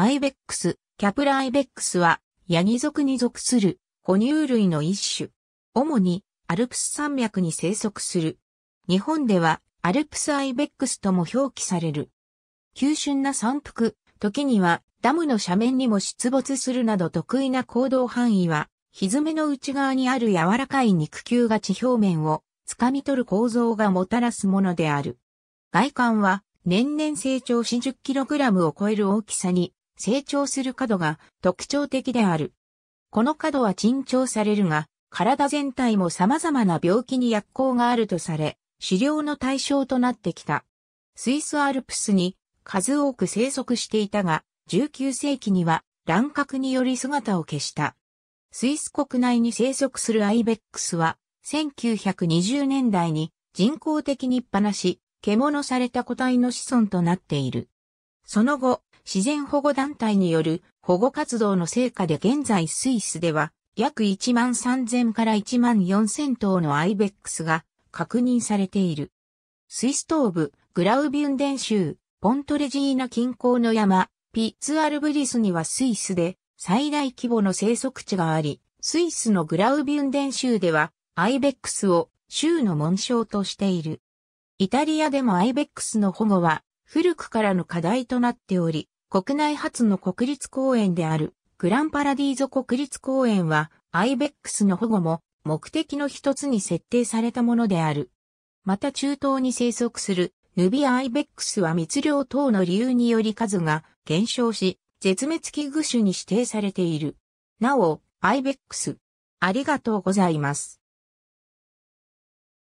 アイベックス、キャプラアイベックスは、ヤギ族に属する哺乳類の一種。主にアルプス山脈に生息する。日本ではアルプスアイベックスとも表記される。急峻な山腹、時にはダムの斜面にも出没するなど得意な行動範囲は、ひずめの内側にある柔らかい肉球が地表面を掴み取る構造がもたらすものである。外観は年々成長し 10kg を超える大きさに成長する角が特徴的である。この角は珍重されるが、体全体も様々な病気に薬効があるとされ、治療の対象となってきた。スイスアルプスに数多く生息していたが、19世紀には乱獲により姿を消した。スイス国内に生息するアイベックスは、1920年代に人工的にっぱなし、獣された個体の子孫となっている。その後、自然保護団体による保護活動の成果で現在スイスでは約1万3000から1万4000頭のアイベックスが確認されている。スイス東部グラウビュンデン州ポントレジーナ近郊の山ピッツアルブリスにはスイスで最大規模の生息地があり、スイスのグラウビュンデン州ではアイベックスを州の紋章としている。イタリアでもアイベックスの保護は古くからの課題となっており、国内初の国立公園であるグランパラディーゾ国立公園は、アイベックスの保護も目的の一つに設定されたものである。また中東に生息するヌビアアイベックスは密漁等の理由により数が減少し、絶滅危惧種に指定されている。なお、アイベックス。ありがとうございます。